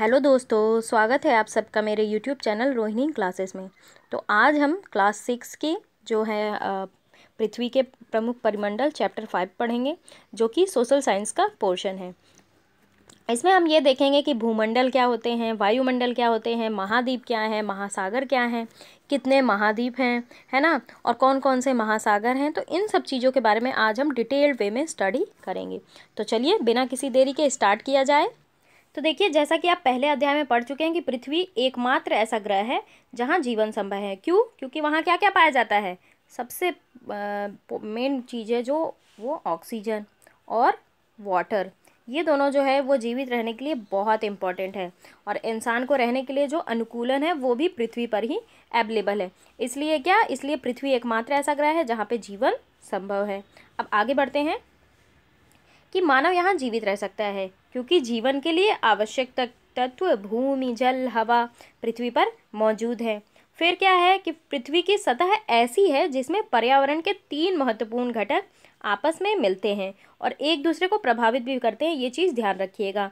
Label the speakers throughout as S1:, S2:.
S1: hello दोस्तों स्वागत है आप सबका मेरे यूट्यूब चैनल रोहिणी क्लासेस में तो आज हम क्लास सिक्स के जो है पृथ्वी के प्रमुख परिमंडल चैप्टर फाइव पढ़ेंगे जो कि सोशल साइंस का पोर्शन है इसमें हम ये देखेंगे कि भूमंडल क्या होते हैं वायुमंडल क्या होते हैं महाद्वीप क्या है महासागर क्या है कितने महाद्वीप हैं है ना और कौन कौन से महासागर हैं तो इन सब चीज़ों के बारे में आज हम डिटेल्ड वे में स्टडी करेंगे तो चलिए बिना किसी देरी के स्टार्ट किया जाए तो देखिए जैसा कि आप पहले अध्याय में पढ़ चुके हैं कि पृथ्वी एकमात्र ऐसा ग्रह है जहाँ जीवन संभव है क्यों क्योंकि वहाँ क्या क्या पाया जाता है सबसे मेन चीज़ है जो वो ऑक्सीजन और वाटर ये दोनों जो है वो जीवित रहने के लिए बहुत इम्पॉर्टेंट है और इंसान को रहने के लिए जो अनुकूलन है वो भी पृथ्वी पर ही अवेलेबल है इसलिए क्या इसलिए पृथ्वी एकमात्र ऐसा ग्रह है जहाँ पे जीवन संभव है अब आगे बढ़ते हैं कि मानव यहाँ जीवित रह सकता है क्योंकि जीवन के लिए आवश्यक तत्व भूमि जल हवा पृथ्वी पर मौजूद है फिर क्या है कि पृथ्वी की सतह ऐसी है जिसमें पर्यावरण के तीन महत्वपूर्ण घटक आपस में मिलते हैं और एक दूसरे को प्रभावित भी करते हैं ये चीज़ ध्यान रखिएगा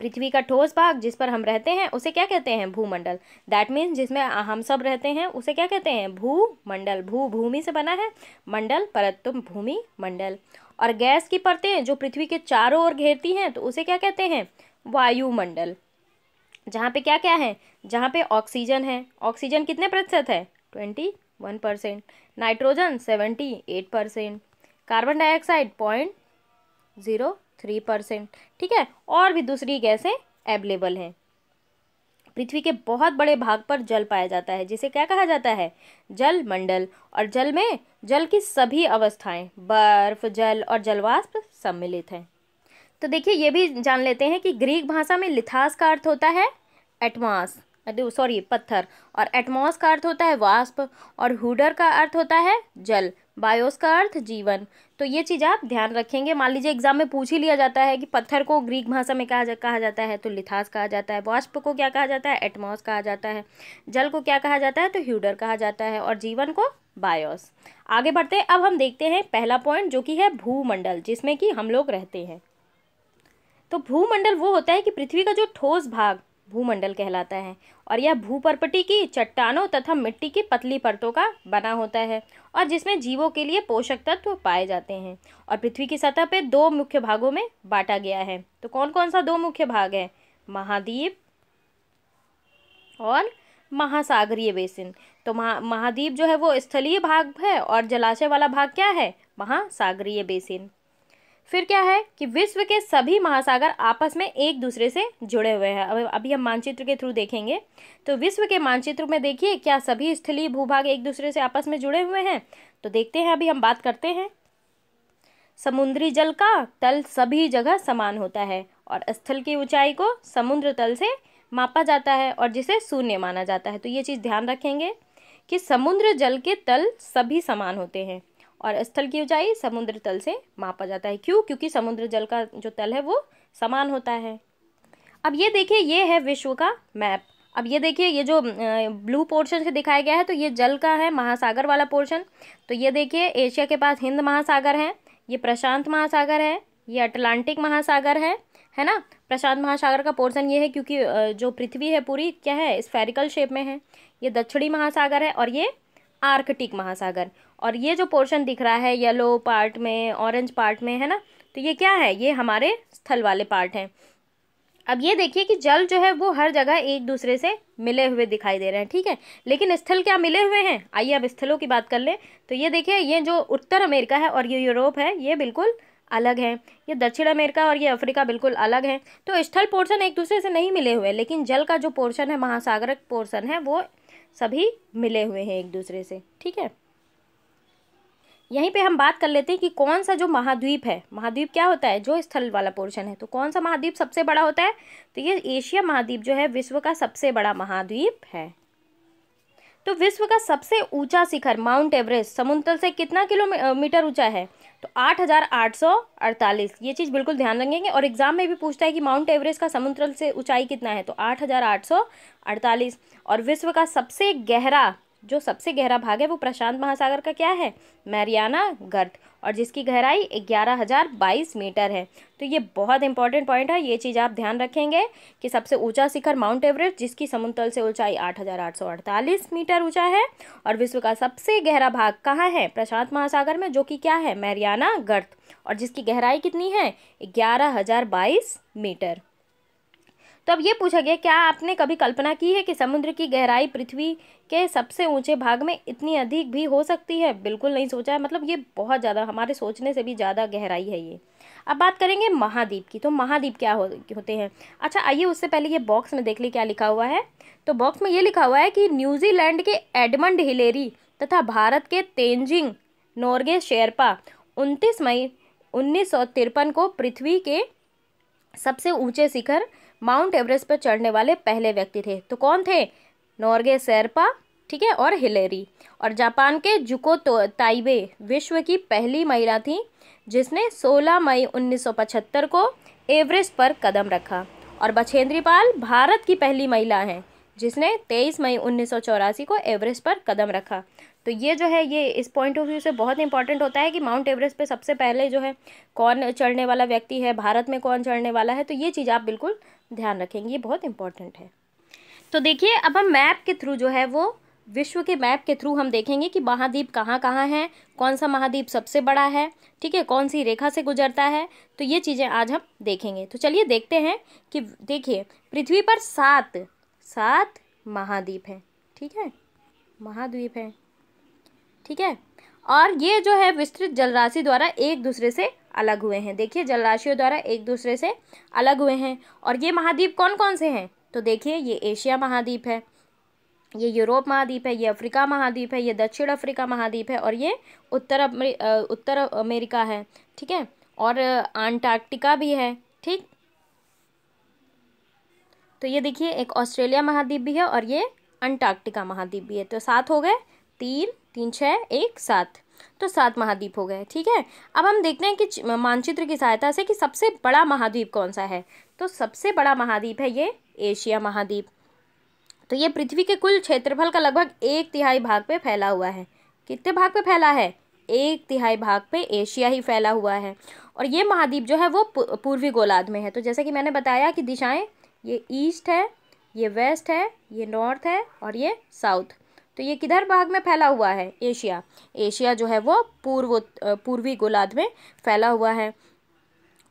S1: पृथ्वी का ठोस भाग जिस पर हम रहते हैं उसे क्या कहते हैं भूमंडल दैट मीन्स जिसमें हम सब रहते हैं उसे क्या कहते हैं भूमंडल भू भूमि से बना है मंडल परत तुम भूमि मंडल और गैस की परतें जो पृथ्वी के चारों ओर घेरती हैं तो उसे क्या कहते हैं वायुमंडल जहाँ पे क्या क्या है जहाँ पे ऑक्सीजन है ऑक्सीजन कितने प्रतिशत है twenty one percent nitrogen seventy eight percent carbon dioxide point zero three percent ठीक है और भी दूसरी गैसें अवेलेबल हैं पृथ्वी के बहुत बड़े भाग पर जल पाया जाता है जिसे क्या कहा जाता है जल मंडल और जल में जल की सभी अवस्थाएं बर्फ जल और जलवाष्प सम्मिलित हैं तो देखिए ये भी जान लेते हैं कि ग्रीक भाषा में लिथास का अर्थ होता है एटमास सॉरी पत्थर और एटमॉस का अर्थ होता है वाष्प और हुडर का अर्थ होता है जल बायोस का अर्थ जीवन तो ये चीज़ आप ध्यान रखेंगे मान लीजिए एग्जाम में पूछ ही लिया जाता है कि पत्थर को ग्रीक भाषा में कहा जा कहा जाता है तो लिथास कहा जाता है वाष्प को क्या कहा जाता है एटमॉस कहा जाता है जल को क्या कहा जाता है तो ह्यूडर कहा जाता है और जीवन को बायोस आगे बढ़ते हैं अब हम देखते हैं पहला पॉइंट जो कि है भूमंडल जिसमें कि हम लोग रहते हैं तो भूमंडल वो होता है कि पृथ्वी का जो ठोस भाग भूमंडल कहलाता है और यह भूपर्पटी की चट्टानों तथा मिट्टी की पतली परतों का बना होता है और जिसमें जीवों के लिए पोषक तत्व पाए जाते हैं और पृथ्वी की सतह पर दो मुख्य भागों में बांटा गया है तो कौन कौन सा दो मुख्य भाग है महाद्वीप और महासागरीय बेसिन तो महा महाद्वीप जो है वो स्थलीय भाग है और जलाशय वाला भाग क्या है महासागरीय बेसिन फिर क्या है कि विश्व के सभी महासागर आपस में एक दूसरे से जुड़े हुए हैं अब अभी हम मानचित्र के थ्रू देखेंगे तो विश्व के मानचित्र में देखिए क्या सभी स्थलीय भूभाग एक दूसरे से आपस में जुड़े हुए हैं तो देखते हैं अभी हम बात करते हैं समुद्री जल का तल सभी जगह समान होता है और स्थल की ऊंचाई को समुद्र तल से मापा जाता है और जिसे शून्य माना जाता है तो ये चीज़ ध्यान रखेंगे कि समुद्र जल के तल सभी समान होते हैं और स्थल की ऊंचाई समुद्र तल से मापा जाता है क्यों क्योंकि समुद्र जल का जो तल है वो समान होता है अब ये देखिए ये है विश्व का मैप अब ये देखिए ये जो ब्लू पोर्शन से दिखाया गया है तो ये जल का है महासागर वाला पोर्शन तो ये देखिए एशिया के पास हिंद महासागर है ये प्रशांत महासागर है ये अटलांटिक महासागर है है ना प्रशांत महासागर का पोर्शन ये है क्योंकि जो पृथ्वी है पूरी क्या है स्फेरिकल शेप में है ये दक्षिणी महासागर है और ये आर्कटिक महासागर और ये जो पोर्शन दिख रहा है येलो पार्ट में ऑरेंज पार्ट में है ना तो ये क्या है ये हमारे स्थल वाले पार्ट हैं अब ये देखिए कि जल जो है वो हर जगह एक दूसरे से मिले हुए दिखाई दे रहे हैं ठीक है लेकिन स्थल क्या मिले हुए हैं आइए अब स्थलों की बात कर लें तो ये देखिए ये जो उत्तर अमेरिका है और ये यूरोप है ये बिल्कुल अलग हैं ये दक्षिण अमेरिका और ये अफ्रीका बिल्कुल अलग हैं तो स्थल पोर्शन एक दूसरे से नहीं मिले हुए लेकिन जल का जो पोर्शन है महासागरक पोर्शन है वो सभी मिले हुए हैं एक दूसरे से ठीक है यहीं पे हम बात कर लेते हैं कि कौन सा जो महाद्वीप है महाद्वीप क्या होता है जो स्थल वाला पोर्शन है तो कौन सा महाद्वीप सबसे बड़ा होता है तो ये एशिया महाद्वीप जो है विश्व का सबसे बड़ा महाद्वीप है तो विश्व का सबसे ऊंचा शिखर माउंट एवरेस्ट समुद्र से कितना किलोमीटर ऊंचा है तो आठ आठ हजार सौ अड़तालीस ये चीज़ बिल्कुल ध्यान रखेंगे और एग्जाम में भी पूछता है कि माउंट एवरेस्ट का समुद्र से ऊंचाई कितना है तो आठ आठ हजार सौ अड़तालीस और विश्व का सबसे गहरा जो सबसे गहरा भाग है वो प्रशांत महासागर का क्या है मैरियाना गर्त और जिसकी गहराई ग्यारह हज़ार बाईस मीटर है तो ये बहुत इंपॉर्टेंट पॉइंट है ये चीज़ आप ध्यान रखेंगे कि सबसे ऊंचा शिखर माउंट एवरेस्ट जिसकी समुद्र से ऊंचाई 8,848 मीटर ऊंचा है और विश्व का सबसे गहरा भाग कहाँ है प्रशांत महासागर में जो कि क्या है मैरियाना गर्त और जिसकी गहराई कितनी है ग्यारह मीटर तो अब ये पूछा गया क्या आपने कभी कल्पना की है कि समुद्र की गहराई पृथ्वी के सबसे ऊंचे भाग में इतनी अधिक भी हो सकती है बिल्कुल नहीं सोचा है मतलब ये बहुत ज़्यादा हमारे सोचने से भी ज़्यादा गहराई है ये अब बात करेंगे महाद्वीप की तो महाद्वीप क्या हो, होते हैं अच्छा आइए उससे पहले ये बॉक्स में देख ली क्या लिखा हुआ है तो बॉक्स में ये लिखा हुआ है कि न्यूजीलैंड के एडमंड हिलेरी तथा भारत के तेंजिंग नॉर्गे शेरपा उनतीस मई उन्नीस को पृथ्वी के सबसे ऊंचे शिखर माउंट एवरेस्ट पर चढ़ने वाले पहले व्यक्ति थे तो कौन थे नॉर्गे सैरपा ठीक है और हिलेरी और जापान के जुको तो, ताइबे विश्व की पहली महिला थी जिसने 16 मई 1975 को एवरेस्ट पर कदम रखा और बछेंद्री पाल भारत की पहली महिला हैं जिसने 23 मई उन्नीस को एवरेस्ट पर कदम रखा तो ये जो है ये इस पॉइंट ऑफ व्यू से बहुत इंपॉर्टेंट होता है कि माउंट एवरेस्ट पे सबसे पहले जो है कौन चढ़ने वाला व्यक्ति है भारत में कौन चढ़ने वाला है तो ये चीज़ आप बिल्कुल ध्यान रखेंगे ये बहुत इंपॉर्टेंट है तो देखिए अब हम मैप के थ्रू जो है वो विश्व के मैप के थ्रू हम देखेंगे कि महाद्वीप कहाँ कहाँ हैं कौन सा महाद्वीप सबसे बड़ा है ठीक है कौन सी रेखा से गुजरता है तो ये चीज़ें आज हम देखेंगे तो चलिए देखते हैं कि देखिए पृथ्वी पर सात सात महाद्वीप हैं ठीक है महाद्वीप हैं ठीक है और ये जो है विस्तृत जलराशि द्वारा एक दूसरे से अलग हुए हैं देखिए जलराशियों द्वारा एक दूसरे से अलग हुए हैं और ये महाद्वीप कौन कौन से हैं तो देखिए ये एशिया महाद्वीप है ये यूरोप महाद्वीप है ये अफ्रीका महाद्वीप है ये दक्षिण अफ्रीका महाद्वीप है और ये उत्तर उत्तर अमेरिका है ठीक है और अंटार्कटिका भी है ठीक तो ये देखिए एक ऑस्ट्रेलिया महाद्वीप भी है और ये अंटार्कटिका महाद्वीप भी है तो सात हो गए तीन तीन छः एक सात तो सात महाद्वीप हो गए ठीक है अब हम देखते हैं कि मानचित्र की सहायता से कि सबसे बड़ा महाद्वीप कौन सा है तो सबसे बड़ा महाद्वीप है ये एशिया महाद्वीप तो ये पृथ्वी के कुल क्षेत्रफल का लगभग एक तिहाई भाग पे फैला हुआ है कितने भाग पे फैला है एक तिहाई भाग पे एशिया ही फैला हुआ है और ये महाद्वीप जो है वो पूर्वी गोलार्ध में है तो जैसे कि मैंने बताया कि दिशाएं ये ईस्ट है ये वेस्ट है ये नॉर्थ है और ये साउथ तो ये किधर भाग में फैला हुआ है एशिया एशिया जो है वो पूर्व पूर्वी गोलार्ध में फैला हुआ है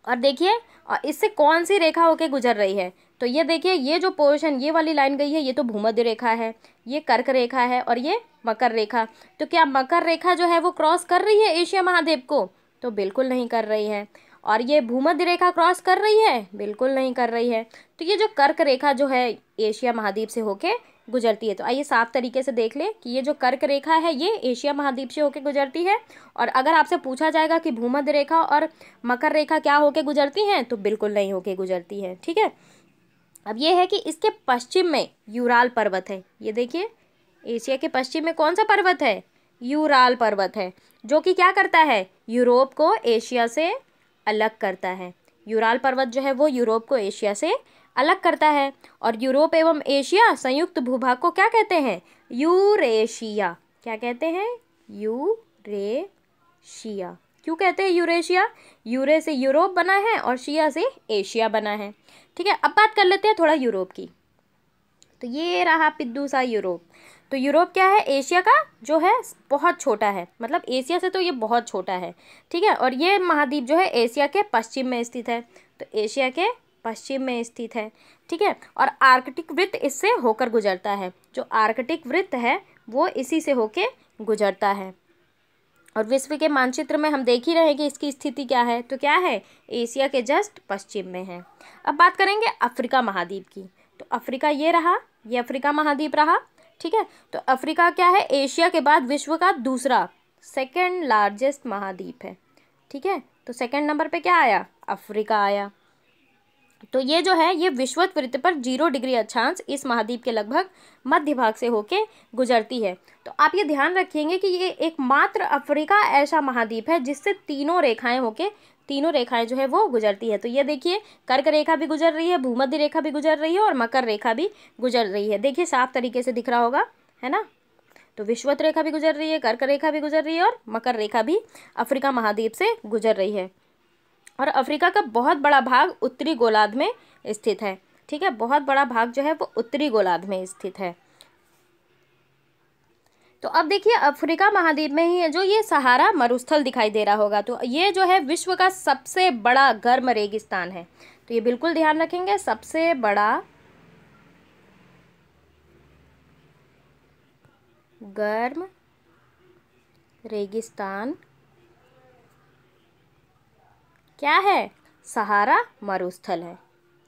S1: और देखिए इससे कौन सी रेखा होके गुजर रही है तो ये देखिए ये जो पोर्शन ये वाली लाइन गई है ये तो भूमध्य रेखा है ये कर्क रेखा है और ये मकर रेखा तो क्या मकर रेखा जो है वो क्रॉस कर रही है एशिया महादेव को तो बिल्कुल नहीं कर रही है और ये भूमध्य रेखा क्रॉस कर रही है बिल्कुल नहीं कर रही है तो ये जो कर्क रेखा जो है एशिया महाद्वीप से होके गुजरती है तो आइए साफ तरीके से देख लें कि ये जो कर्क रेखा है ये एशिया महाद्वीप से होकर गुजरती है और अगर आपसे पूछा जाएगा कि भूमध्य रेखा और मकर रेखा क्या होकर गुजरती हैं तो बिल्कुल नहीं होके गुजरती है ठीक है अब ये है कि इसके पश्चिम में यूराल पर्वत है ये देखिए एशिया के पश्चिम में कौन सा पर्वत है यूराल पर्वत है जो कि क्या करता है यूरोप को एशिया से अलग करता है यूराल पर्वत जो है वो यूरोप को एशिया से अलग करता है और यूरोप एवं एशिया संयुक्त भूभाग को क्या कहते हैं यूरेशिया क्या कहते हैं यूरेशिया क्यों कहते हैं यूरेशिया यूरे से यूरोप बना है और शिया से एशिया बना है ठीक है अब बात कर लेते हैं थोड़ा यूरोप की तो ये रहा पिद्दू सा यूरोप तो यूरोप क्या है एशिया का जो है बहुत छोटा है मतलब एशिया से तो ये बहुत छोटा है ठीक है और ये महाद्वीप जो है एशिया के पश्चिम में स्थित है तो एशिया के पश्चिम में स्थित है ठीक है और आर्कटिक वृत्त इससे होकर गुजरता है जो आर्कटिक वृत्त है वो इसी से होके गुजरता है और विश्व के मानचित्र में हम देख ही रहे हैं कि इसकी स्थिति क्या है तो क्या है एशिया के जस्ट पश्चिम में है अब बात करेंगे अफ्रीका महाद्वीप की तो अफ्रीका ये रहा ये अफ्रीका महाद्वीप रहा ठीक है तो अफ्रीका क्या है एशिया के बाद विश्व का दूसरा सेकेंड लार्जेस्ट महाद्वीप है ठीक है तो सेकेंड नंबर पर क्या आया अफ्रीका आया तो ये जो है ये विश्वत वृत्त पर जीरो डिग्री अक्षांश इस महाद्वीप के लगभग मध्य भाग से होके गुजरती है तो आप ये ध्यान रखेंगे कि ये एकमात्र अफ्रीका ऐसा महाद्वीप है जिससे तीनों रेखाएं होके तीनों रेखाएं जो है वो गुजरती है तो ये देखिए कर्क रेखा भी गुजर रही है भूमध्य रेखा भी गुजर रही है और मकर रेखा भी गुजर रही है देखिए साफ तरीके से दिख रहा होगा है ना तो विश्वत रेखा भी गुजर रही है कर्क रेखा भी गुजर रही है और मकर रेखा भी अफ्रीका महाद्वीप से गुजर रही है और अफ्रीका का बहुत बड़ा भाग उत्तरी गोलार्ध में स्थित है ठीक है बहुत बड़ा भाग जो है वो उत्तरी गोलार्ध में स्थित है तो अब देखिए अफ्रीका महाद्वीप में ही जो ये सहारा मरुस्थल दिखाई दे रहा होगा तो ये जो है विश्व का सबसे बड़ा गर्म रेगिस्तान है तो ये बिल्कुल ध्यान रखेंगे सबसे बड़ा गर्म रेगिस्तान क्या है सहारा मरुस्थल है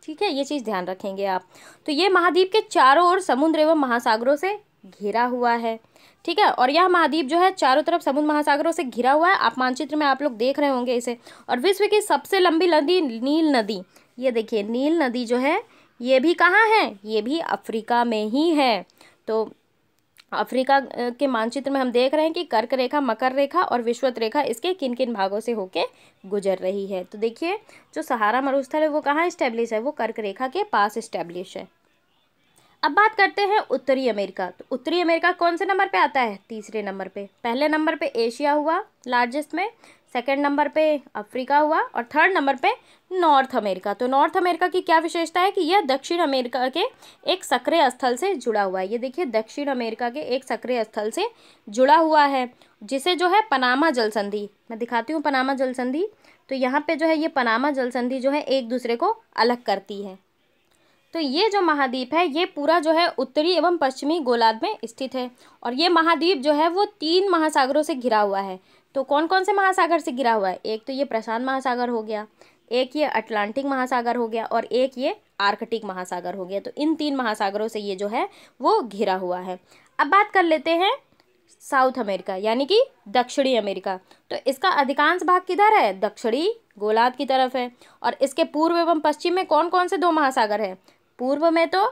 S1: ठीक है ये चीज़ ध्यान रखेंगे आप तो ये महाद्वीप के चारों ओर समुद्र एवं महासागरों से घिरा हुआ है ठीक है और यह महाद्वीप जो है चारों तरफ समुद्र महासागरों से घिरा हुआ है आप मानचित्र में आप लोग देख रहे होंगे इसे और विश्व की सबसे लंबी नदी नील नदी ये देखिए नील नदी जो है ये भी कहाँ है ये भी अफ्रीका में ही है तो अफ्रीका के मानचित्र में हम देख रहे हैं कि कर्क रेखा मकर रेखा और विश्वत रेखा इसके किन किन भागों से होके गुजर रही है तो देखिए जो सहारा मरुस्थल है वो कहाँ इस्टेब्लिश है वो कर्क रेखा के पास इस्टेब्लिश है अब बात करते हैं उत्तरी अमेरिका तो उत्तरी अमेरिका कौन से नंबर पे आता है तीसरे नंबर पे पहले नंबर पे एशिया हुआ लार्जेस्ट में सेकेंड नंबर पे अफ्रीका हुआ और थर्ड नंबर पे नॉर्थ अमेरिका तो नॉर्थ अमेरिका की क्या विशेषता है कि यह दक्षिण अमेरिका के एक सक्रिय स्थल से जुड़ा हुआ है ये देखिए दक्षिण अमेरिका के एक सक्रिय स्थल से जुड़ा हुआ है जिसे जो है पनामा जल संधि मैं दिखाती हूँ पनामा जल संधि तो यहाँ पे जो है ये पनामा जल संधि जो है एक दूसरे को अलग करती है तो ये जो महाद्वीप है ये पूरा जो है उत्तरी एवं पश्चिमी गोलार्ध में स्थित है और ये महाद्वीप जो है वो तीन महासागरों से घिरा हुआ है तो कौन कौन से महासागर से घिरा हुआ है एक तो ये प्रशांत महासागर हो गया एक ये अटलांटिक महासागर हो गया और एक ये आर्कटिक महासागर हो गया तो इन तीन महासागरों से ये जो है वो घिरा हुआ है अब बात कर लेते हैं साउथ अमेरिका यानी कि दक्षिणी अमेरिका तो इसका अधिकांश भाग किधर है दक्षिणी गोलार्ध की तरफ है और इसके पूर्व एवं पश्चिम में कौन कौन से दो महासागर हैं पूर्व में तो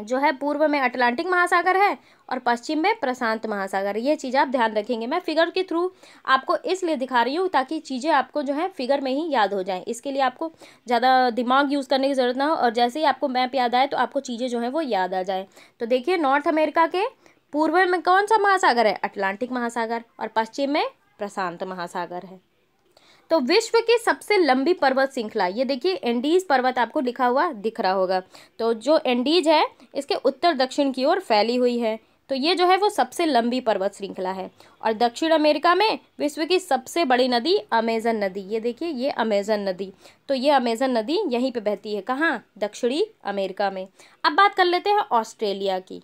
S1: जो है पूर्व में अटलांटिक महासागर है और पश्चिम में प्रशांत महासागर ये चीज़ आप ध्यान रखेंगे मैं फिगर के थ्रू आपको इसलिए दिखा रही हूँ ताकि चीज़ें आपको जो है फिगर में ही याद हो जाएँ इसके लिए आपको ज़्यादा दिमाग यूज़ करने की ज़रूरत ना हो और जैसे ही आपको मैप याद आए तो आपको चीज़ें जो है वो याद आ जाए तो देखिए नॉर्थ अमेरिका के पूर्व में कौन सा महासागर है अटलांटिक महासागर और पश्चिम में प्रशांत महासागर है तो विश्व की सबसे लंबी पर्वत श्रृंखला ये देखिए एंडीज पर्वत आपको लिखा हुआ दिख रहा होगा तो जो एंडीज है इसके उत्तर दक्षिण की ओर फैली हुई है तो ये जो है वो सबसे लंबी पर्वत श्रृंखला है और दक्षिण अमेरिका में विश्व की सबसे बड़ी नदी अमेजन नदी ये देखिए ये अमेजन नदी तो ये अमेजन नदी यहीं पे बहती है कहाँ दक्षिणी अमेरिका में अब बात कर लेते हैं ऑस्ट्रेलिया की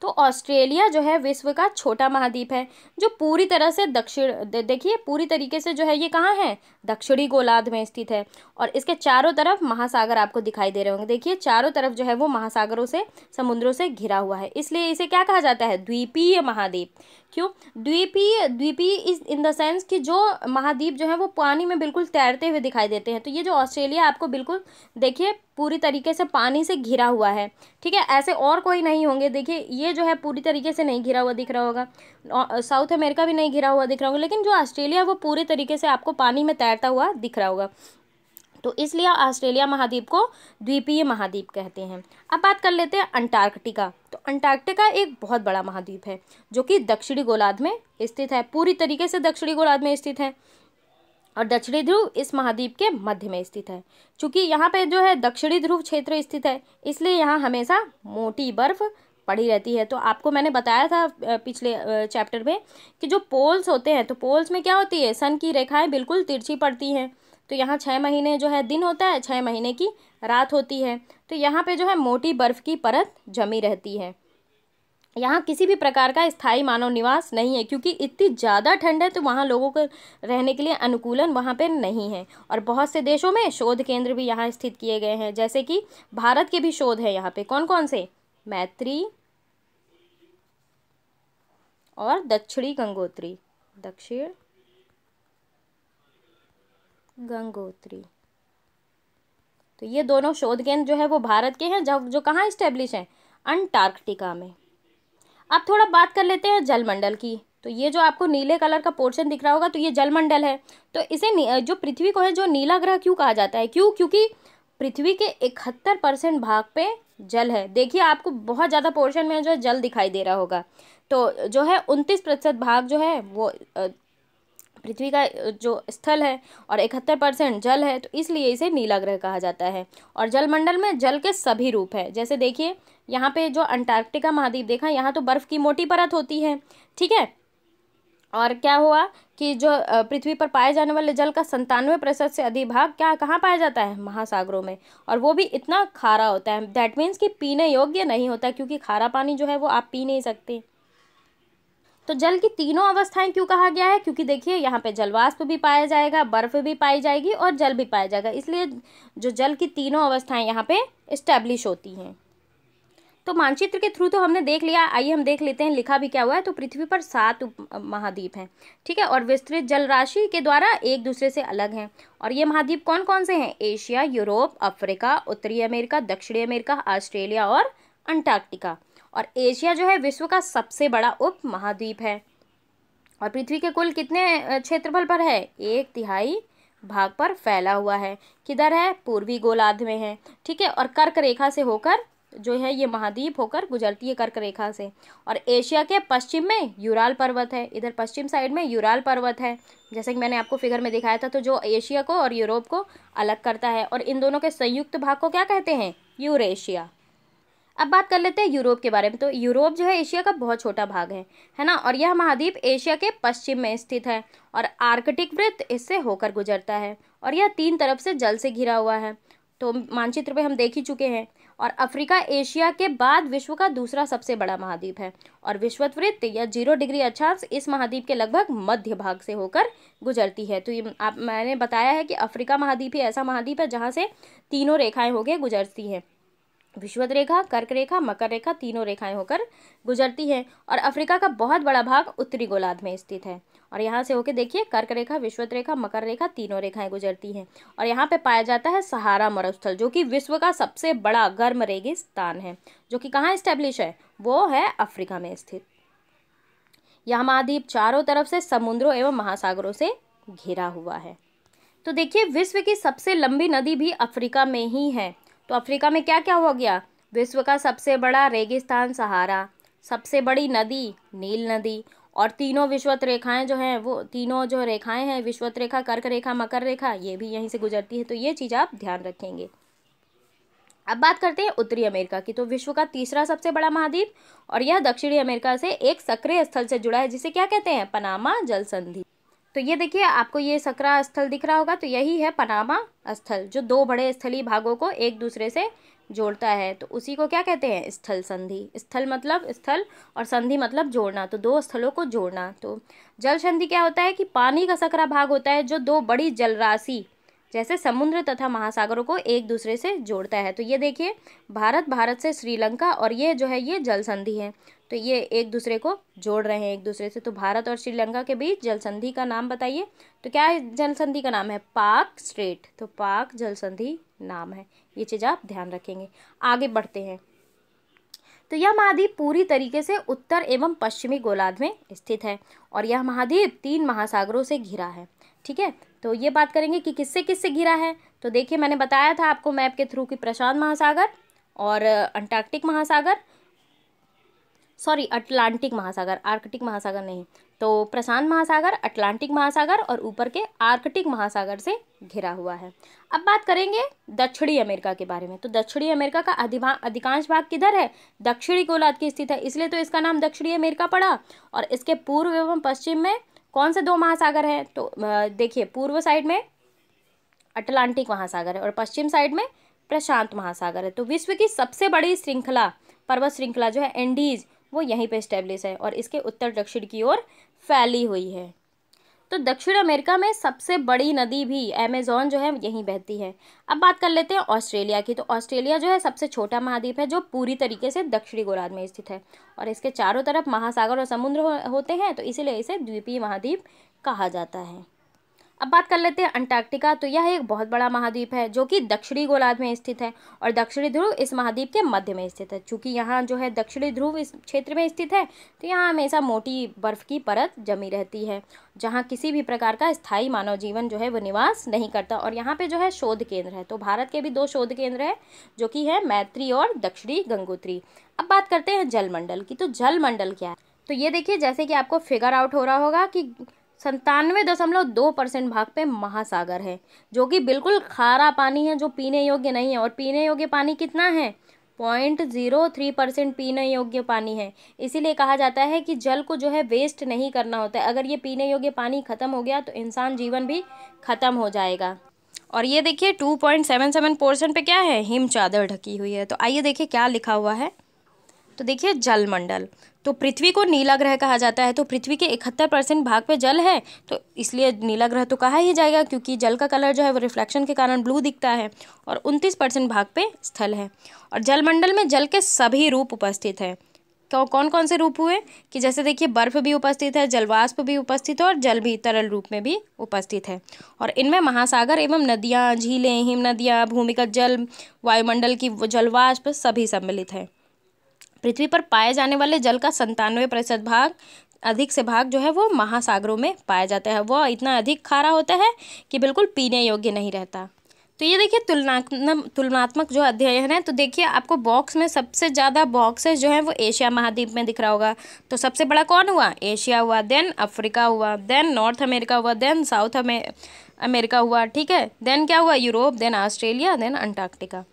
S1: तो ऑस्ट्रेलिया जो है विश्व का छोटा महाद्वीप है जो पूरी तरह से दक्षिण देखिए पूरी तरीके से जो है ये कहाँ है दक्षिणी गोलार्ध में स्थित है और इसके चारों तरफ महासागर आपको दिखाई दे रहे होंगे देखिए चारों तरफ जो है वो महासागरों से समुद्रों से घिरा हुआ है इसलिए इसे क्या कहा जाता है द्वीपीय महाद्वीप क्यों द्वीपीय द्वीपीय इज इन द सेंस कि जो महाद्वीप जो है वो पानी में बिल्कुल तैरते हुए दिखाई देते हैं तो ये जो ऑस्ट्रेलिया आपको बिल्कुल देखिए पूरी तरीके से पानी से घिरा हुआ है ठीक है ऐसे और कोई नहीं होंगे देखिए ये जो है पूरी तरीके से नहीं घिरा हुआ दिख रहा होगा साउथ अमेरिका भी नहीं घिरा हुआ दिख रहा होगा लेकिन जो ऑस्ट्रेलिया वो पूरी तरीके से आपको पानी में तैरता हुआ दिख रहा होगा तो इसलिए ऑस्ट्रेलिया महाद्वीप को द्वीपीय महाद्वीप कहते हैं अब बात कर लेते हैं अंटार्कटिका तो अंटार्कटिका एक बहुत बड़ा महाद्वीप है जो कि दक्षिणी गोलार्ध में स्थित है पूरी तरीके से दक्षिणी गोलार्ध में स्थित है और दक्षिणी ध्रुव इस महाद्वीप के मध्य में स्थित है चूँकि यहाँ पे जो है दक्षिणी ध्रुव क्षेत्र स्थित है इसलिए यहाँ हमेशा मोटी बर्फ़ पड़ी रहती है तो आपको मैंने बताया था पिछले चैप्टर में कि जो पोल्स होते हैं तो पोल्स में क्या होती है सन की रेखाएं बिल्कुल तिरछी पड़ती हैं तो यहाँ छः महीने जो है दिन होता है छः महीने की रात होती है तो यहाँ पे जो है मोटी बर्फ़ की परत जमी रहती है यहाँ किसी भी प्रकार का स्थायी मानव निवास नहीं है क्योंकि इतनी ज़्यादा ठंड है तो वहाँ लोगों को रहने के लिए अनुकूलन वहाँ पर नहीं है और बहुत से देशों में शोध केंद्र भी यहाँ स्थित किए गए हैं जैसे कि भारत के भी शोध है यहाँ पे कौन कौन से मैत्री और दक्षिणी गंगोत्री दक्षिण गंगोत्री तो ये दोनों शोध केंद्र जो है वो भारत के हैं जब जो कहाँ इस्टेब्लिश हैं अंटार्कटिका में अब थोड़ा बात कर लेते हैं जलमंडल की तो ये जो आपको नीले कलर का पोर्शन दिख रहा होगा तो ये जलमंडल है तो इसे जो पृथ्वी को है जो नीला ग्रह क्यों कहा जाता है क्यों क्योंकि पृथ्वी के इकहत्तर परसेंट भाग पे जल है देखिए आपको बहुत ज़्यादा पोर्शन में जो है जल दिखाई दे रहा होगा तो जो है उनतीस प्रतिशत भाग जो है वो पृथ्वी का जो स्थल है और इकहत्तर परसेंट जल है तो इसलिए इसे नीला ग्रह कहा जाता है और जलमंडल में जल के सभी रूप है जैसे देखिए यहाँ पे जो अंटार्कटिका महाद्वीप देखा यहाँ तो बर्फ़ की मोटी परत होती है ठीक है और क्या हुआ कि जो पृथ्वी पर पाए जाने वाले जल का संतानवे प्रतिशत से अधिक भाग क्या कहाँ पाया जाता है महासागरों में और वो भी इतना खारा होता है दैट मीन्स कि पीने योग्य नहीं होता क्योंकि खारा पानी जो है वो आप पी नहीं सकते तो जल की तीनों अवस्थाएं क्यों कहा गया है क्योंकि देखिए यहाँ पे जलवाष्प भी पाया जाएगा बर्फ भी पाई जाएगी और जल भी पाया जाएगा इसलिए जो जल की तीनों अवस्थाएं यहाँ पे इस्टेब्लिश होती हैं तो मानचित्र के थ्रू तो हमने देख लिया आइए हम देख लेते हैं लिखा भी क्या हुआ है तो पृथ्वी पर सात महाद्वीप हैं ठीक है और विस्तृत जल राशि के द्वारा एक दूसरे से अलग हैं और ये महाद्वीप कौन कौन से हैं एशिया यूरोप अफ्रीका उत्तरी अमेरिका दक्षिणी अमेरिका ऑस्ट्रेलिया और अंटार्कटिका और एशिया जो है विश्व का सबसे बड़ा उप महाद्वीप है और पृथ्वी के कुल कितने क्षेत्रफल पर है एक तिहाई भाग पर फैला हुआ है किधर है पूर्वी गोलार्ध में है ठीक है और कर्क रेखा से होकर जो है ये महाद्वीप होकर गुजरती है कर्क रेखा से और एशिया के पश्चिम में यूराल पर्वत है इधर पश्चिम साइड में यूराल पर्वत है जैसे कि मैंने आपको फिगर में दिखाया था तो जो एशिया को और यूरोप को अलग करता है और इन दोनों के संयुक्त भाग को क्या कहते हैं यूरेशिया अब बात कर लेते हैं यूरोप के बारे में तो यूरोप जो है एशिया का बहुत छोटा भाग है है ना और यह महाद्वीप एशिया के पश्चिम में स्थित है और आर्कटिक वृत्त इससे होकर गुजरता है और यह तीन तरफ से जल से घिरा हुआ है तो मानचित्र पे हम देख ही चुके हैं और अफ्रीका एशिया के बाद विश्व का दूसरा सबसे बड़ा महाद्वीप है और विश्ववृत्त या जीरो डिग्री अक्षांश इस महाद्वीप के लगभग मध्य भाग से होकर गुजरती है तो ये आप मैंने बताया है कि अफ्रीका महाद्वीप ही ऐसा महाद्वीप है जहाँ से तीनों रेखाएं होकर गुजरती हैं विश्वत रेखा कर्क रेखा मकर रेखा तीनों रेखाएं होकर गुजरती हैं और अफ्रीका का बहुत बड़ा भाग उत्तरी गोलार्ध में स्थित है और यहाँ से होके देखिए कर्क रेखा विश्वत रेखा मकर रेखा तीनों रेखाएं गुजरती हैं और यहाँ पे पाया जाता है सहारा मरुस्थल जो कि विश्व का सबसे बड़ा गर्म रेगिस्तान है जो कि कहाँ इस्टेब्लिश है वो है अफ्रीका में स्थित यह महाद्वीप चारों तरफ से समुद्रों एवं महासागरों से घिरा हुआ है तो देखिए विश्व की सबसे लंबी नदी भी अफ्रीका में ही है तो अफ्रीका में क्या क्या हो गया विश्व का सबसे बड़ा रेगिस्तान सहारा सबसे बड़ी नदी नील नदी और तीनों विश्वत रेखाएं जो हैं वो तीनों जो रेखाएं हैं विश्वत रेखा कर्क रेखा मकर रेखा ये भी यहीं से गुजरती है तो ये चीज़ आप ध्यान रखेंगे अब बात करते हैं उत्तरी अमेरिका की तो विश्व का तीसरा सबसे बड़ा महाद्वीप और यह दक्षिणी अमेरिका से एक सक्रिय स्थल से जुड़ा है जिसे क्या कहते हैं पनामा जल संधि तो ये देखिए आपको ये सकरा स्थल दिख रहा होगा तो यही है पनामा स्थल जो दो बड़े स्थलीय भागों को एक दूसरे से जोड़ता है तो उसी को क्या कहते हैं स्थल संधि स्थल मतलब स्थल और संधि मतलब जोड़ना तो दो स्थलों को जोड़ना तो जल संधि क्या होता है कि पानी का सकरा भाग होता है जो दो बड़ी जलराशि जैसे समुद्र तथा महासागरों को एक दूसरे से जोड़ता है तो ये देखिए भारत भारत से श्रीलंका और ये जो है ये जल संधि है तो ये एक दूसरे को जोड़ रहे हैं एक दूसरे से तो भारत और श्रीलंका के बीच जल संधि का नाम बताइए तो क्या जल संधि का नाम है पाक स्ट्रेट तो पाक जल संधि नाम है ये चीज़ आप ध्यान रखेंगे आगे बढ़ते हैं तो यह महाद्वीप पूरी तरीके से उत्तर एवं पश्चिमी गोलार्ध में स्थित है और यह महाद्वीप तीन महासागरों से घिरा है ठीक है तो ये बात करेंगे कि किससे किससे घिरा है तो देखिए मैंने बताया था आपको मैप के थ्रू कि प्रशांत महासागर और अंटार्कटिक महासागर सॉरी अटलांटिक महासागर आर्कटिक महासागर नहीं तो प्रशांत महासागर अटलांटिक महासागर और ऊपर के आर्कटिक महासागर से घिरा हुआ है अब बात करेंगे दक्षिणी अमेरिका के बारे में तो दक्षिणी अमेरिका का अधिकांश भाग किधर है दक्षिणी गोलाद की स्थित है इसलिए तो इसका नाम दक्षिणी अमेरिका पड़ा और इसके पूर्व एवं पश्चिम में कौन से दो महासागर हैं तो देखिए पूर्व साइड में अटलांटिक महासागर है और पश्चिम साइड में प्रशांत महासागर है तो विश्व की सबसे बड़ी श्रृंखला पर्वत श्रृंखला जो है एंडीज वो यहीं पे स्टेब्लिश है और इसके उत्तर दक्षिण की ओर फैली हुई है तो दक्षिण अमेरिका में सबसे बड़ी नदी भी अमेजोन जो है यहीं बहती है अब बात कर लेते हैं ऑस्ट्रेलिया की तो ऑस्ट्रेलिया जो है सबसे छोटा महाद्वीप है जो पूरी तरीके से दक्षिणी गोलार्ध में स्थित है और इसके चारों तरफ महासागर और समुद्र होते हैं तो इसीलिए इसे द्वीपीय महाद्वीप कहा जाता है अब बात कर लेते हैं अंटार्कटिका तो यह एक बहुत बड़ा महाद्वीप है जो कि दक्षिणी गोलार्ध में स्थित है और दक्षिणी ध्रुव इस महाद्वीप के मध्य में स्थित है चूँकि यहाँ जो है दक्षिणी ध्रुव इस क्षेत्र में स्थित है तो यहाँ हमेशा मोटी बर्फ की परत जमी रहती है जहाँ किसी भी प्रकार का स्थायी मानव जीवन जो है वो निवास नहीं करता और यहाँ पे जो है शोध केंद्र है तो भारत के भी दो शोध केंद्र है जो कि है मैत्री और दक्षिणी गंगोत्री अब बात करते हैं जलमंडल की तो जलमंडल क्या है तो ये देखिए जैसे कि आपको फिगर आउट हो रहा होगा कि संतानवे दशमलव दो परसेंट भाग पे महासागर है जो कि बिल्कुल खारा पानी है जो पीने योग्य नहीं है और पीने योग्य पानी कितना है पॉइंट ज़ीरो थ्री परसेंट पीने योग्य पानी है इसीलिए कहा जाता है कि जल को जो है वेस्ट नहीं करना होता है अगर ये पीने योग्य पानी ख़त्म हो गया तो इंसान जीवन भी ख़त्म हो जाएगा और ये देखिए two point seven seven percent पर क्या है हिम चादर ढकी हुई है तो आइए देखिए क्या लिखा हुआ है तो देखिए जलमंडल तो पृथ्वी को नीला ग्रह कहा जाता है तो पृथ्वी के इकहत्तर परसेंट भाग पे जल है तो इसलिए नीला ग्रह तो कहा ही जाएगा क्योंकि जल का कलर जो है वो रिफ्लेक्शन के कारण ब्लू दिखता है और उनतीस परसेंट भाग पे स्थल है और जलमंडल में जल के सभी रूप उपस्थित है तो कौन कौन से रूप हुए कि जैसे देखिए बर्फ भी उपस्थित है जलवाष्प भी उपस्थित है और जल भी तरल रूप में भी उपस्थित है और इनमें महासागर एवं नदियाँ झीलें हिम नदियाँ भूमिगत जल वायुमंडल की जलवाष्प सभी सम्मिलित हैं पृथ्वी पर पाए जाने वाले जल का संतानवे प्रतिशत भाग अधिक से भाग जो है वो महासागरों में पाया जाता है वह इतना अधिक खारा होता है कि बिल्कुल पीने योग्य नहीं रहता तो ये देखिए तुलनात्मक तुलनात्मक जो अध्ययन है तो देखिए आपको बॉक्स में सबसे ज़्यादा बॉक्सेस जो है वो एशिया महाद्वीप में दिख रहा होगा तो सबसे बड़ा कौन हुआ एशिया हुआ देन अफ्रीका हुआ देन नॉर्थ अमेरिका हुआ देन साउथ अमेरिका हुआ ठीक है देन क्या हुआ Europe then Australia then Antarctica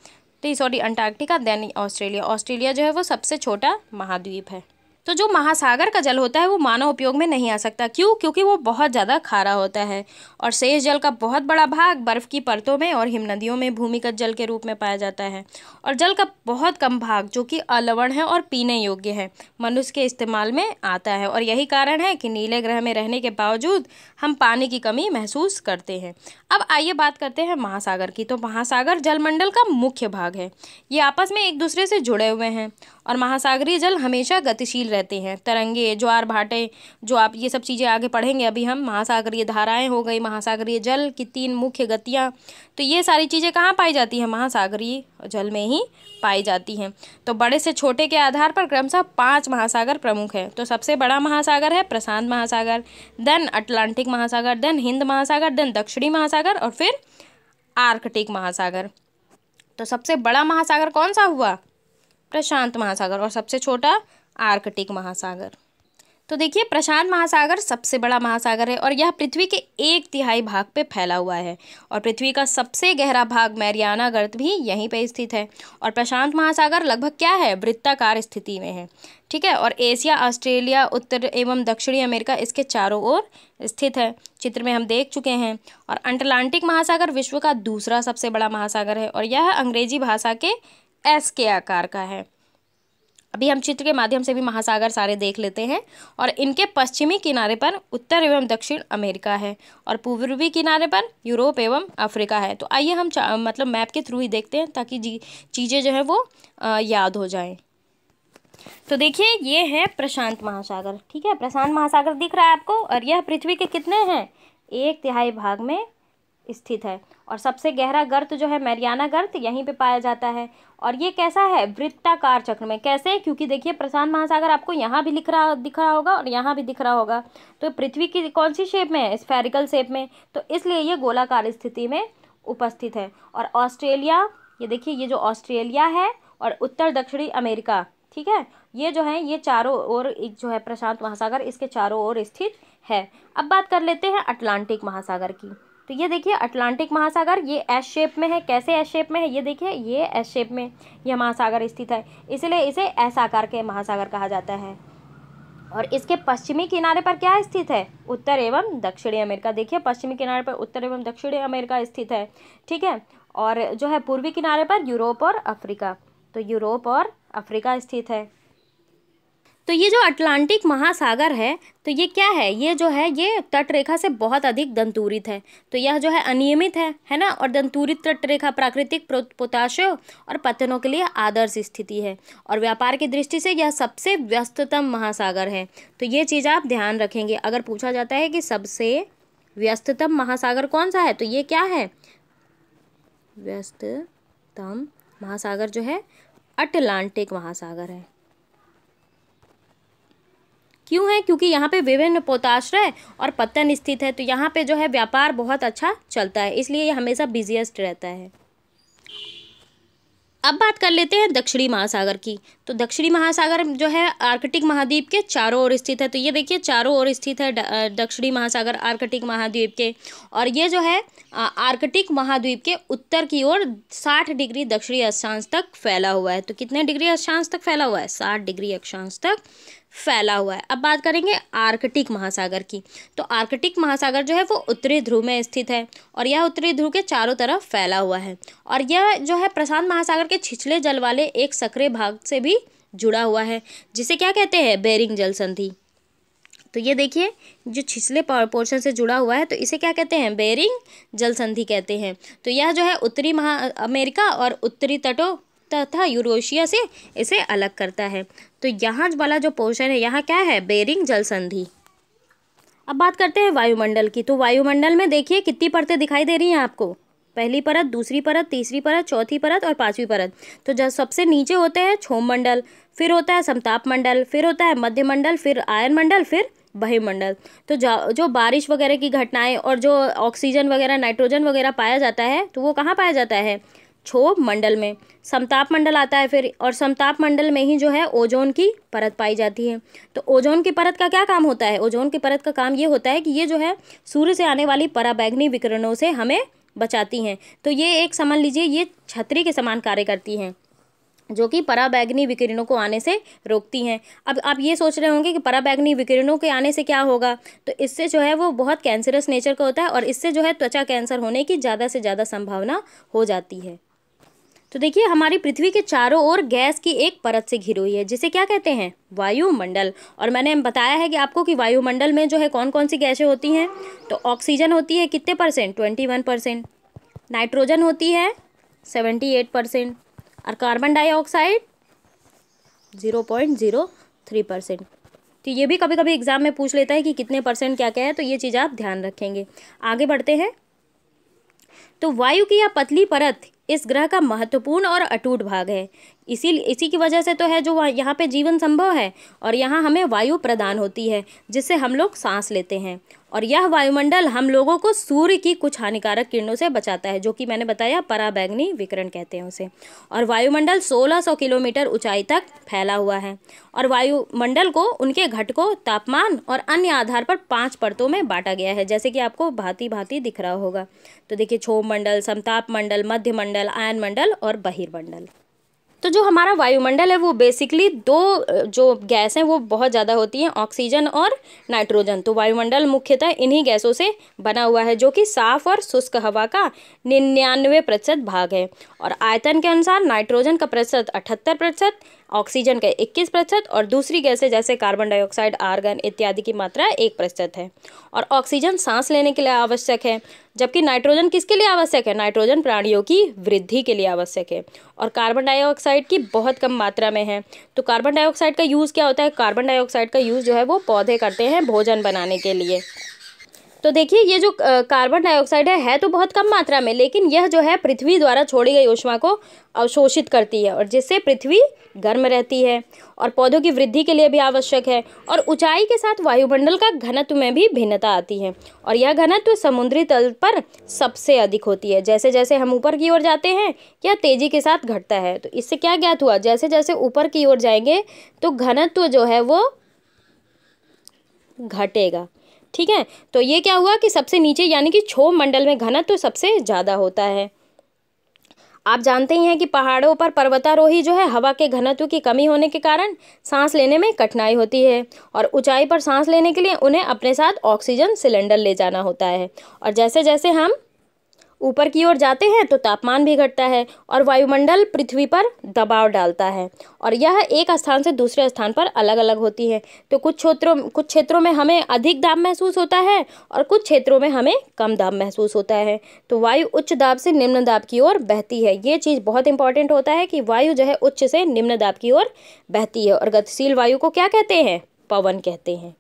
S1: sorry Antarctica then Australia Australia जो है वो सबसे छोटा महाद्वीप है तो जो महासागर का जल होता है वो मानव उपयोग में नहीं आ सकता क्यों क्योंकि वो बहुत ज़्यादा खारा होता है और शेष जल का बहुत बड़ा भाग बर्फ़ की परतों में और हिम नदियों में भूमिगत जल के रूप में पाया जाता है और जल का बहुत कम भाग जो कि अलवण है और पीने योग्य है मनुष्य के इस्तेमाल में आता है और यही कारण है कि नीले ग्रह में रहने के बावजूद हम पानी की कमी महसूस करते हैं अब आइए बात करते हैं महासागर की तो महासागर जलमंडल का मुख्य भाग है ये आपस में एक दूसरे से जुड़े हुए हैं और महासागरीय जल हमेशा गतिशील रहते हैं तरंगे ज्वार भाटे जो आप ये सब चीज़ें आगे पढ़ेंगे अभी हम महासागरीय धाराएं हो गई महासागरीय जल की तीन मुख्य गतियाँ तो ये सारी चीज़ें कहाँ पाई जाती हैं महासागरीय जल में ही पाई जाती हैं तो बड़े से छोटे के आधार पर क्रमशः पाँच महासागर प्रमुख हैं तो सबसे बड़ा महासागर है प्रशांत महासागर देन अटलांटिक महासागर देन हिंद महासागर देन दक्षिणी महासागर और फिर आर्कटिक महासागर तो सबसे बड़ा महासागर कौन सा हुआ प्रशांत महासागर और सबसे छोटा आर्कटिक महासागर तो देखिए प्रशांत महासागर सबसे बड़ा महासागर है और यह पृथ्वी के एक तिहाई भाग पे फैला हुआ है और पृथ्वी का सबसे गहरा भाग मैरियाना गर्त भी यहीं पे स्थित है और प्रशांत महासागर लगभग क्या है वृत्ताकार स्थिति में है ठीक है और एशिया ऑस्ट्रेलिया उत्तर एवं दक्षिणी अमेरिका इसके चारों ओर स्थित है चित्र में हम देख चुके हैं और अंटलांटिक महासागर विश्व का दूसरा सबसे बड़ा महासागर है और यह अंग्रेजी भाषा के एस के आकार का है अभी हम चित्र के माध्यम से भी महासागर सारे देख लेते हैं और इनके पश्चिमी किनारे पर उत्तर एवं दक्षिण अमेरिका है और पूर्वी किनारे पर यूरोप एवं अफ्रीका है तो आइए हम मतलब मैप के थ्रू ही देखते हैं ताकि जी चीज़ें जो हैं वो आ, याद हो जाएं तो देखिए ये है प्रशांत महासागर ठीक है प्रशांत महासागर दिख रहा है आपको और यह पृथ्वी के कितने हैं एक तिहाई भाग में स्थित है और सबसे गहरा गर्त जो है मैरियाना गर्त यहीं पे पाया जाता है और ये कैसा है वृत्ताकार चक्र में कैसे क्योंकि देखिए प्रशांत महासागर आपको यहाँ भी लिख रहा दिख रहा होगा और यहाँ भी दिख रहा होगा तो पृथ्वी की कौन सी शेप में है स्फेरिकल शेप में तो इसलिए ये गोलाकार स्थिति में उपस्थित है और ऑस्ट्रेलिया ये देखिए ये जो ऑस्ट्रेलिया है और उत्तर दक्षिणी अमेरिका ठीक है ये जो है ये चारों ओर जो है प्रशांत महासागर इसके चारों ओर स्थित है अब बात कर लेते हैं अटलांटिक महासागर की तो ये देखिए अटलांटिक महासागर ये एस शेप में है कैसे एस शेप में है ये देखिए ये एस शेप में यह महासागर स्थित है इसलिए इसे एस आकार के महासागर कहा जाता है और इसके पश्चिमी किनारे पर क्या स्थित है उत्तर एवं दक्षिणी अमेरिका देखिए पश्चिमी किनारे पर उत्तर एवं दक्षिणी अमेरिका स्थित है ठीक है और जो है पूर्वी किनारे पर यूरोप और अफ्रीका तो यूरोप और अफ्रीका स्थित है तो ये जो अटलांटिक महासागर है तो ये क्या है ये जो है ये तटरेखा से बहुत अधिक दंतूरित है तो यह जो है अनियमित है है ना और दंतूरित तटरेखा प्राकृतिक पोताशों और पतनों के लिए आदर्श स्थिति है और व्यापार की दृष्टि से यह सबसे व्यस्ततम महासागर है तो ये चीज़ आप ध्यान रखेंगे अगर पूछा जाता है कि सबसे व्यस्ततम महासागर कौन सा है तो ये क्या है व्यस्ततम महासागर जो है अटलांटिक महासागर है क्यों है क्योंकि यहाँ पे विभिन्न पोताश्रय और पत्तन स्थित है तो यहाँ पे जो है व्यापार बहुत अच्छा चलता है इसलिए ये हमेशा बिजिएस्ट रहता है अब बात कर लेते हैं दक्षिणी महासागर की तो दक्षिणी महासागर जो है आर्कटिक महाद्वीप के चारों ओर स्थित है तो ये देखिए चारों ओर स्थित है दक्षिणी महासागर आर्कटिक महाद्वीप के और ये जो है आर्कटिक महाद्वीप के उत्तर की ओर 60 डिग्री दक्षिणी अक्षांश तक फैला हुआ है तो कितने डिग्री अक्षांश तक फैला हुआ है साठ डिग्री अक्षांश तक फैला हुआ है अब बात करेंगे आर्कटिक महासागर की तो आर्कटिक महासागर जो है वो उत्तरी ध्रुव में स्थित है और यह उत्तरी ध्रुव के चारों तरफ फैला हुआ है और यह जो है प्रशांत महासागर के छिछले जल वाले एक सक्रिय भाग से भी जुड़ा हुआ है जिसे क्या कहते हैं बेरिंग जल संधि तो ये देखिए जो छिछले पोर्शन से जुड़ा हुआ है तो इसे क्या कहते हैं बेरिंग जल संधि कहते हैं तो यह जो है उत्तरी महा अमेरिका और उत्तरी तटों तथा यूरोशिया से इसे अलग करता है तो यहाँ वाला जो पोर्शन है यहाँ क्या है बेरिंग जल संधि अब बात करते हैं वायुमंडल की तो वायुमंडल में देखिए कितनी परतें दिखाई दे रही हैं आपको पहली परत दूसरी परत तीसरी परत चौथी परत और पांचवी परत तो जब सबसे नीचे होते हैं छोम मंडल फिर होता है समताप मंडल फिर होता है मध्य मंडल फिर आयन मंडल फिर बहिमंडल तो जो बारिश वगैरह की घटनाएं और जो ऑक्सीजन वगैरह नाइट्रोजन वगैरह पाया जाता है तो वो कहाँ पाया जाता है क्षोभ मंडल में समताप मंडल आता है फिर और समताप मंडल में ही जो है ओजोन की परत पाई जाती है तो ओजोन की परत का क्या काम होता है ओजोन की परत का काम ये होता है कि ये जो है सूर्य से आने वाली पराबैग्नी विकिरणों से हमें बचाती हैं तो ये एक समझ लीजिए ये छतरी के समान कार्य करती हैं जो कि पराबैग्नी विकिरणों को आने से रोकती हैं अब आप ये सोच रहे होंगे कि पराबैग्नी विकिरणों के आने से क्या होगा तो इससे जो है वो बहुत कैंसरस नेचर का होता है और इससे जो है त्वचा कैंसर होने की ज़्यादा से ज़्यादा संभावना हो जाती है तो देखिए हमारी पृथ्वी के चारों ओर गैस की एक परत से घिरी हुई है जिसे क्या कहते हैं वायुमंडल और मैंने बताया है कि आपको कि वायुमंडल में जो है कौन कौन सी गैसें होती हैं तो ऑक्सीजन होती है कितने percent twenty one percent nitrogen होती है सेवेंटी एट परसेंट और carbon dioxide zero point zero three percent तो ये भी कभी कभी एग्ज़ाम में पूछ लेता है कि कितने परसेंट क्या क्या है तो ये चीज़ आप ध्यान रखेंगे आगे बढ़ते हैं तो वायु की यह पतली परत इस ग्रह का महत्वपूर्ण और अटूट भाग है इसी इसी की वजह से तो है जो यहाँ पे जीवन संभव है और यहाँ हमें वायु प्रदान होती है जिससे हम लोग सांस लेते हैं और यह वायुमंडल हम लोगों को सूर्य की कुछ हानिकारक किरणों से बचाता है जो कि मैंने बताया पराबैंगनी विकरण कहते हैं उसे और वायुमंडल 1600 किलोमीटर ऊंचाई तक फैला हुआ है और वायुमंडल को उनके घटकों तापमान और अन्य आधार पर पांच परतों में बांटा गया है जैसे कि आपको भांति भांति दिख रहा होगा तो देखिए छोभ मंडल समताप मंडल मध्य मंडल आयन मंडल और बहिर्मंडल तो जो हमारा वायुमंडल है वो बेसिकली दो जो गैस हैं वो बहुत ज़्यादा होती हैं ऑक्सीजन और नाइट्रोजन तो वायुमंडल मुख्यतः इन्हीं गैसों से बना हुआ है जो कि साफ़ और शुष्क हवा का निन्यानवे प्रतिशत भाग है और आयतन के अनुसार नाइट्रोजन का प्रतिशत अठहत्तर प्रतिशत ऑक्सीजन का इक्कीस प्रतिशत और दूसरी गैसें जैसे कार्बन डाइऑक्साइड आर्गन इत्यादि की मात्रा एक प्रतिशत है और ऑक्सीजन सांस लेने के लिए आवश्यक है जबकि नाइट्रोजन किसके लिए आवश्यक है नाइट्रोजन प्राणियों की वृद्धि के लिए आवश्यक है और कार्बन डाइऑक्साइड की बहुत कम मात्रा में है तो कार्बन डाइऑक्साइड का यूज़ क्या होता है कार्बन डाइऑक्साइड का यूज़ जो है वो पौधे करते हैं भोजन बनाने के लिए तो देखिए ये जो कार्बन डाइऑक्साइड है है तो बहुत कम मात्रा में लेकिन यह जो है पृथ्वी द्वारा छोड़ी गई ऊष्मा को अवशोषित करती है और जिससे पृथ्वी गर्म रहती है और पौधों की वृद्धि के लिए भी आवश्यक है और ऊंचाई के साथ वायुमंडल का घनत्व में भी भिन्नता आती है और यह घनत्व समुद्री तल पर सबसे अधिक होती है जैसे जैसे हम ऊपर की ओर जाते हैं यह तेजी के साथ घटता है तो इससे क्या ज्ञात हुआ जैसे जैसे ऊपर की ओर जाएंगे तो घनत्व जो है वो घटेगा ठीक है तो ये क्या हुआ कि सबसे नीचे यानी कि छो मंडल में घनत्व तो सबसे ज़्यादा होता है आप जानते ही हैं कि पहाड़ों पर पर्वतारोही जो है हवा के घनत्व की कमी होने के कारण सांस लेने में कठिनाई होती है और ऊंचाई पर सांस लेने के लिए उन्हें अपने साथ ऑक्सीजन सिलेंडर ले जाना होता है और जैसे जैसे हम ऊपर की ओर जाते हैं तो तापमान भी घटता है और वायुमंडल पृथ्वी पर दबाव डालता है और यह एक स्थान से दूसरे स्थान पर अलग अलग होती है तो कुछ क्षेत्रों कुछ क्षेत्रों में हमें अधिक दाब महसूस होता है और कुछ क्षेत्रों में हमें कम दाब महसूस होता है तो वायु उच्च दाब से निम्न दाब की ओर बहती है ये चीज़ बहुत इंपॉर्टेंट होता है कि वायु जो है उच्च से निम्न दाब की ओर बहती है और गतिशील वायु को क्या कहते हैं पवन कहते हैं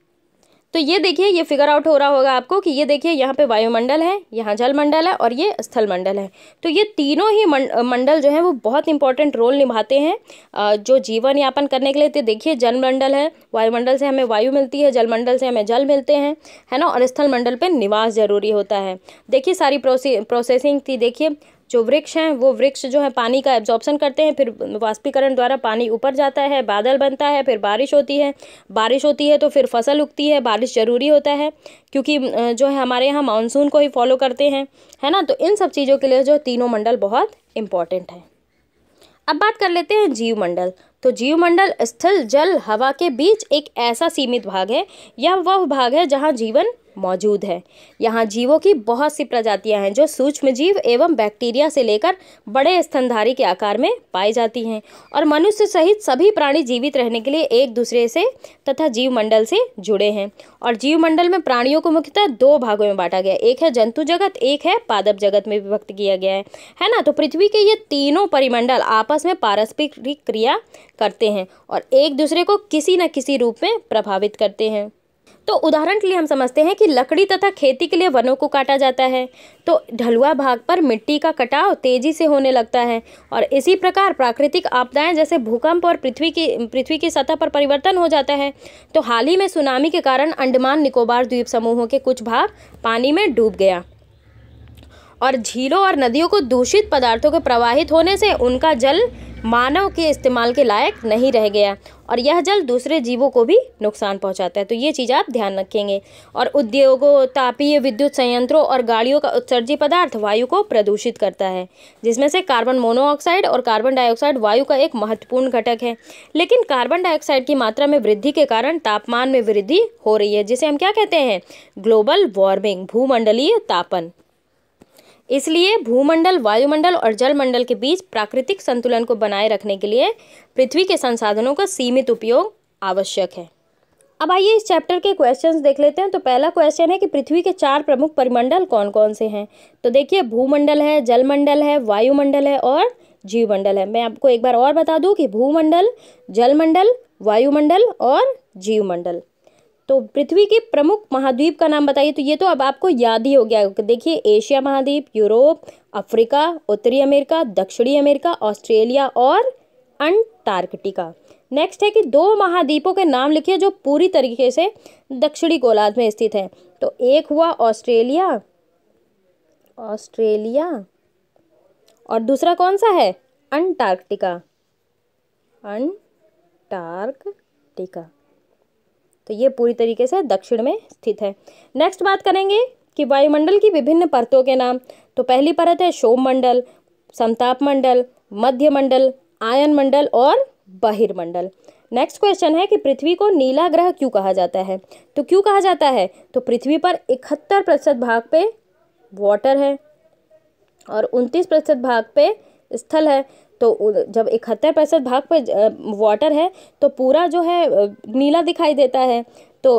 S1: तो ये देखिए ये फिगर आउट हो रहा होगा आपको कि ये देखिए यहाँ पे वायुमंडल है यहाँ जलमंडल है और ये स्थल मंडल है तो ये तीनों ही मंडल जो है वो बहुत इंपॉर्टेंट रोल निभाते हैं जो जीवन यापन करने के लिए तो देखिए जलमंडल है वायुमंडल से हमें वायु मिलती है जलमंडल से हमें जल मिलते हैं है ना और स्थल मंडल पर निवास ज़रूरी होता है देखिए सारी प्रोसेसिंग थी देखिए जो वृक्ष हैं वो वृक्ष जो है पानी का एब्जॉर्प्शन करते हैं फिर वाष्पीकरण द्वारा पानी ऊपर जाता है बादल बनता है फिर बारिश होती है बारिश होती है तो फिर फसल उगती है बारिश ज़रूरी होता है क्योंकि जो है हमारे यहाँ मानसून को ही फॉलो करते हैं है ना तो इन सब चीज़ों के लिए जो तीनों मंडल बहुत इम्पॉर्टेंट है अब बात कर लेते हैं जीव मंडल तो जीव मंडल स्थल जल हवा के बीच एक ऐसा सीमित भाग है या वह भाग है जहाँ जीवन मौजूद है यहाँ जीवों की बहुत सी प्रजातियाँ हैं जो सूक्ष्म जीव एवं बैक्टीरिया से लेकर बड़े स्तनधारी के आकार में पाई जाती हैं और मनुष्य सहित सभी प्राणी जीवित रहने के लिए एक दूसरे से तथा जीवमंडल से जुड़े हैं और जीवमंडल में प्राणियों को मुख्यतः दो भागों में बांटा गया एक है जंतु जगत एक है पादप जगत में विभक्त किया गया है है ना तो पृथ्वी के ये तीनों परिमंडल आपस में पारस्परिक क्रिया करते हैं और एक दूसरे को किसी न किसी रूप में प्रभावित करते हैं तो उदाहरण के लिए हम समझते हैं कि लकड़ी तथा खेती के लिए वनों को काटा जाता है तो ढलुआ भाग पर मिट्टी का कटाव तेजी से होने लगता है और इसी प्रकार प्राकृतिक आपदाएं जैसे भूकंप और पृथ्वी की पृथ्वी की सतह पर परिवर्तन हो जाता है तो हाल ही में सुनामी के कारण अंडमान निकोबार द्वीप समूहों के कुछ भाग पानी में डूब गया और झीलों और नदियों को दूषित पदार्थों के प्रवाहित होने से उनका जल मानव के इस्तेमाल के लायक नहीं रह गया और यह जल दूसरे जीवों को भी नुकसान पहुंचाता है तो ये चीज़ आप ध्यान रखेंगे और उद्योगों तापीय विद्युत संयंत्रों और गाड़ियों का उत्सर्जी पदार्थ वायु को प्रदूषित करता है जिसमें से कार्बन मोनोऑक्साइड और कार्बन डाइऑक्साइड वायु का एक महत्वपूर्ण घटक है लेकिन कार्बन डाइऑक्साइड की मात्रा में वृद्धि के कारण तापमान में वृद्धि हो रही है जिसे हम क्या कहते हैं ग्लोबल वार्मिंग भूमंडलीय तापन इसलिए भूमंडल वायुमंडल और जलमंडल के बीच प्राकृतिक संतुलन को बनाए रखने के लिए पृथ्वी के संसाधनों का सीमित उपयोग आवश्यक है अब आइए इस चैप्टर के क्वेश्चंस देख लेते हैं तो पहला क्वेश्चन है कि पृथ्वी के चार प्रमुख परिमंडल कौन कौन से हैं तो देखिए भूमंडल है जलमंडल है वायुमंडल है और जीवमंडल है मैं आपको एक बार और बता दूं कि भूमंडल जलमंडल वायुमंडल और जीवमंडल तो पृथ्वी के प्रमुख महाद्वीप का नाम बताइए तो ये तो अब आपको याद ही हो गया देखिए एशिया महाद्वीप यूरोप अफ्रीका उत्तरी अमेरिका दक्षिणी अमेरिका ऑस्ट्रेलिया और अंटार्कटिका नेक्स्ट है कि दो महाद्वीपों के नाम लिखिए जो पूरी तरीके से दक्षिणी गोलार्ध में स्थित है तो एक हुआ ऑस्ट्रेलिया ऑस्ट्रेलिया और दूसरा कौन सा है अंटार्कटिका अंटार्कटिका तो ये पूरी तरीके से दक्षिण में स्थित है नेक्स्ट बात करेंगे कि वायुमंडल की विभिन्न परतों के नाम तो पहली परत है मंडल समताप मंडल मध्य मंडल आयन मंडल और बहिर्मंडल नेक्स्ट क्वेश्चन है कि पृथ्वी को नीला ग्रह क्यों कहा जाता है तो क्यों कहा जाता है तो पृथ्वी पर इकहत्तर प्रतिशत भाग पे वाटर है और उनतीस प्रतिशत भाग पे स्थल है तो जब इकहत्तर प्रतिशत भाग पर वाटर है तो पूरा जो है नीला दिखाई देता है तो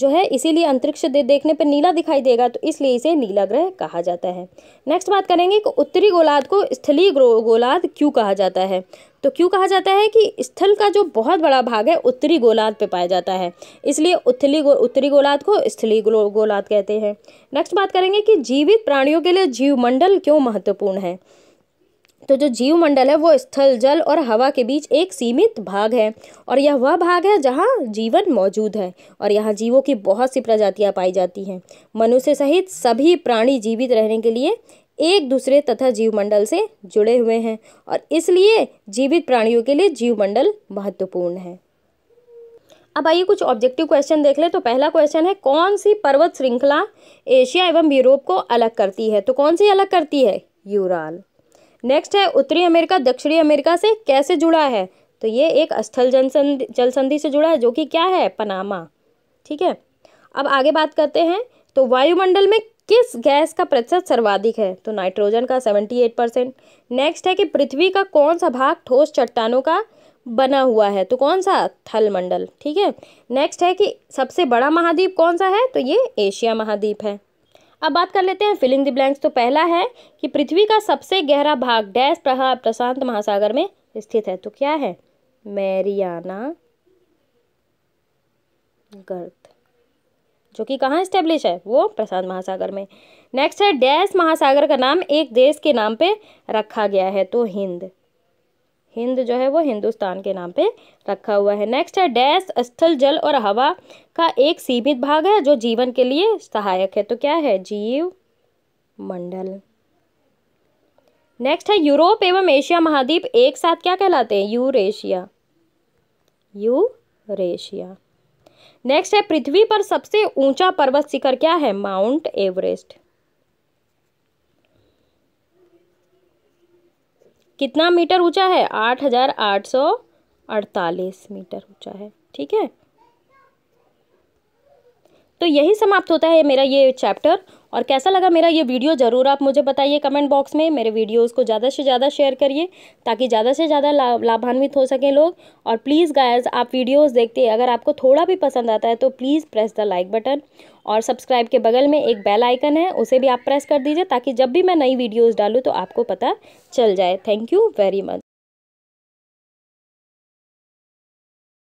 S1: जो है इसीलिए अंतरिक्ष दे देखने पर नीला दिखाई देगा तो इसलिए इसे नीला ग्रह कहा जाता है नेक्स्ट बात करेंगे कि उत्तरी गोलार्ध को स्थलीय गोलार्ध क्यों कहा जाता है तो क्यों कहा जाता है कि स्थल का जो बहुत बड़ा भाग है उत्तरी गोलार्ध पे पाया जाता है इसलिए उत्तरी गो उत्तरी गोलार्ध को स्थलीय गो, गोलार्ध कहते हैं नेक्स्ट बात करेंगे कि जीवित प्राणियों के लिए जीवमंडल क्यों महत्वपूर्ण है तो जो जीवमंडल है वो स्थल जल और हवा के बीच एक सीमित भाग है और यह वह भाग है जहाँ जीवन मौजूद है और यहाँ जीवों की बहुत सी प्रजातियाँ पाई जाती हैं मनुष्य सहित सभी प्राणी जीवित रहने के लिए एक दूसरे तथा जीव मंडल से जुड़े हुए हैं और इसलिए जीवित प्राणियों के लिए जीवमंडल महत्वपूर्ण है अब आइए कुछ ऑब्जेक्टिव क्वेश्चन देख लें तो पहला क्वेश्चन है कौन सी पर्वत श्रृंखला एशिया एवं यूरोप को अलग करती है तो कौन सी अलग करती है यूराल नेक्स्ट है उत्तरी अमेरिका दक्षिणी अमेरिका से कैसे जुड़ा है तो ये एक स्थल जनसंधि जल संधि से जुड़ा है जो कि क्या है पनामा ठीक है अब आगे बात करते हैं तो वायुमंडल में किस गैस का प्रतिशत सर्वाधिक है तो नाइट्रोजन का सेवेंटी एट परसेंट नेक्स्ट है कि पृथ्वी का कौन सा भाग ठोस चट्टानों का बना हुआ है तो कौन सा थल मंडल ठीक है नेक्स्ट है कि सबसे बड़ा महाद्वीप कौन सा है तो ये एशिया महाद्वीप है अब बात कर लेते हैं फिलिंग द ब्लैंक्स तो पहला है कि पृथ्वी का सबसे गहरा भाग डैश प्रशांत महासागर में स्थित है तो क्या है मैरियाना गर्त जो कि कहाँ स्टेब्लिश है वो प्रशांत महासागर में नेक्स्ट है डैश महासागर का नाम एक देश के नाम पे रखा गया है तो हिंद हिंद जो है वो हिंदुस्तान के नाम पे रखा हुआ है नेक्स्ट है डैश स्थल जल और हवा का एक सीमित भाग है जो जीवन के लिए सहायक है तो क्या है जीव मंडल नेक्स्ट है यूरोप एवं एशिया महाद्वीप एक साथ क्या कहलाते हैं यूरेशिया यूरेशिया नेक्स्ट है पृथ्वी पर सबसे ऊंचा पर्वत शिखर क्या है माउंट एवरेस्ट कितना मीटर ऊंचा है आठ हजार आठ सौ अड़तालीस मीटर ऊंचा है ठीक है तो यही समाप्त होता है मेरा ये चैप्टर और कैसा लगा मेरा ये वीडियो ज़रूर आप मुझे बताइए कमेंट बॉक्स में मेरे वीडियोज़ को ज़्यादा से ज़्यादा शेयर करिए ताकि ज़्यादा से ज़्यादा ला, लाभान्वित हो सकें लोग और प्लीज़ गायज आप वीडियोज़ देखते अगर आपको थोड़ा भी पसंद आता है तो please press the like button और सब्सक्राइब के बगल में एक बेल आइकन है उसे भी आप प्रेस कर दीजिए ताकि जब भी मैं नई वीडियोज़ डालूँ तो आपको पता चल जाए थैंक यू वेरी मच